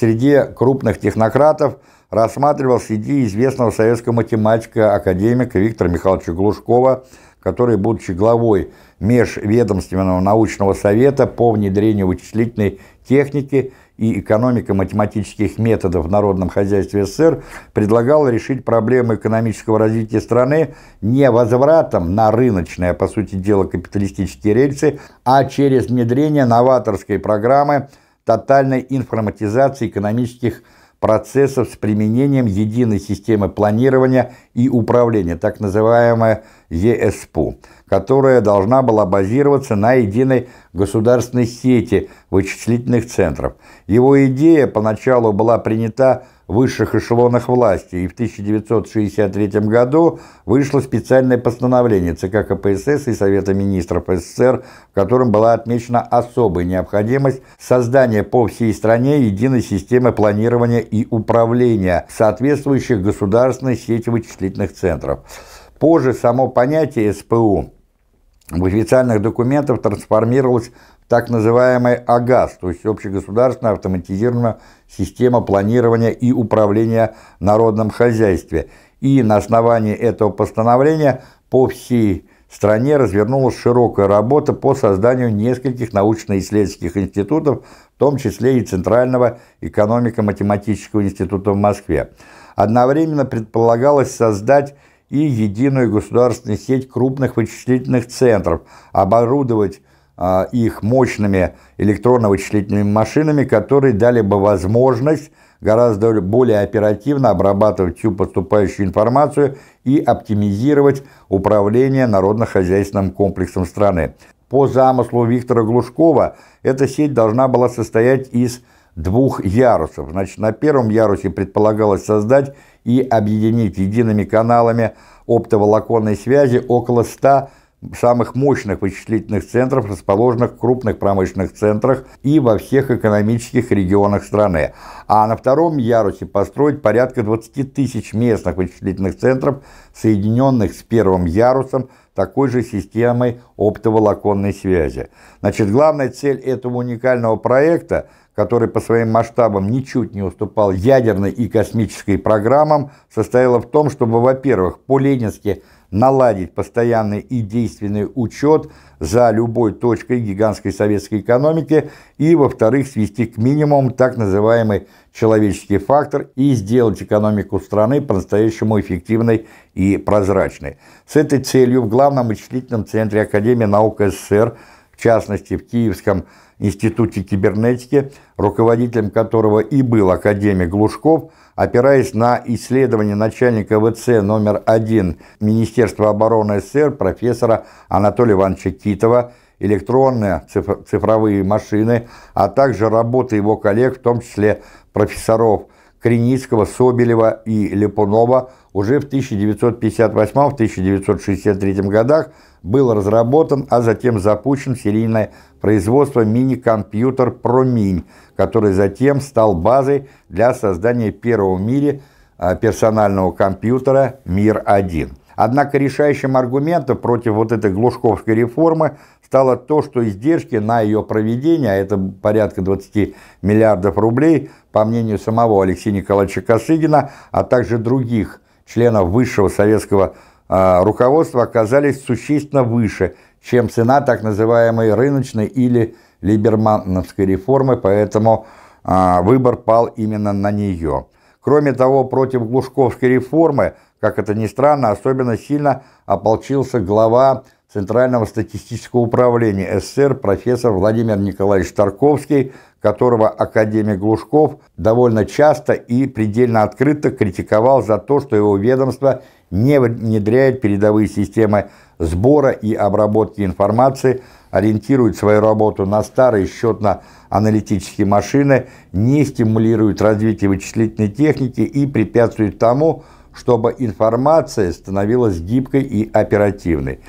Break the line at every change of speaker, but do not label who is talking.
среди крупных технократов рассматривалась идея известного советского математика, академика Виктора Михайловича Глушкова, который, будучи главой Межведомственного научного совета по внедрению вычислительной техники и экономико-математических методов в народном хозяйстве СССР, предлагал решить проблему экономического развития страны не возвратом на рыночные, а по сути дела капиталистические рельсы, а через внедрение новаторской программы тотальной информатизации экономических процессов с применением единой системы планирования и управления, так называемая ЕСПУ, которая должна была базироваться на единой государственной сети вычислительных центров. Его идея поначалу была принята высших эшелонах власти, и в 1963 году вышло специальное постановление ЦК КПСС и Совета министров СССР, в котором была отмечена особая необходимость создания по всей стране единой системы планирования и управления соответствующих государственной сети вычислительных центров. Позже само понятие СПУ в официальных документах трансформировалась в так называемый АГАС, то есть общегосударственная автоматизированная система планирования и управления народным хозяйством. И на основании этого постановления по всей стране развернулась широкая работа по созданию нескольких научно-исследовательских институтов, в том числе и Центрального экономико-математического института в Москве. Одновременно предполагалось создать и единую государственную сеть крупных вычислительных центров, оборудовать а, их мощными электронно-вычислительными машинами, которые дали бы возможность гораздо более оперативно обрабатывать всю поступающую информацию и оптимизировать управление народно-хозяйственным комплексом страны. По замыслу Виктора Глушкова эта сеть должна была состоять из двух ярусов. Значит, на первом ярусе предполагалось создать и объединить едиными каналами оптоволоконной связи около 100 самых мощных вычислительных центров, расположенных в крупных промышленных центрах и во всех экономических регионах страны. А на втором ярусе построить порядка 20 тысяч местных вычислительных центров, соединенных с первым ярусом такой же системой оптоволоконной связи. Значит, главная цель этого уникального проекта, который по своим масштабам ничуть не уступал ядерной и космической программам, состояла в том, чтобы, во-первых, по-ленински – наладить постоянный и действенный учет за любой точкой гигантской советской экономики и, во-вторых, свести к минимуму так называемый человеческий фактор и сделать экономику страны по-настоящему эффективной и прозрачной. С этой целью в главном вычислительном центре Академии наук СССР, в частности в Киевском Институте кибернетики, руководителем которого и был академик Глушков, опираясь на исследование начальника ВЦ номер 1 Министерства обороны СССР профессора Анатолия Ивановича Китова, электронные цифровые машины, а также работы его коллег, в том числе профессоров Креницкого, Собелева и Липунова, уже в 1958-1963 годах был разработан, а затем запущен серийное производство мини-компьютер ProMin, который затем стал базой для создания первого в мире а, персонального компьютера «Мир-1». Однако решающим аргументом против вот этой глушковской реформы стало то, что издержки на ее проведение, а это порядка 20 миллиардов рублей, по мнению самого Алексея Николаевича Косыгина, а также других членов высшего советского а, руководства оказались существенно выше, чем цена так называемой рыночной или либермановской реформы, поэтому а, выбор пал именно на нее. Кроме того, против Глушковской реформы, как это ни странно, особенно сильно ополчился глава Центрального статистического управления СССР профессор Владимир Николаевич Тарковский, которого академик Глушков довольно часто и предельно открыто критиковал за то, что его ведомство не внедряет передовые системы сбора и обработки информации, ориентирует свою работу на старые счетно-аналитические машины, не стимулирует развитие вычислительной техники и препятствует тому, чтобы информация становилась гибкой и оперативной.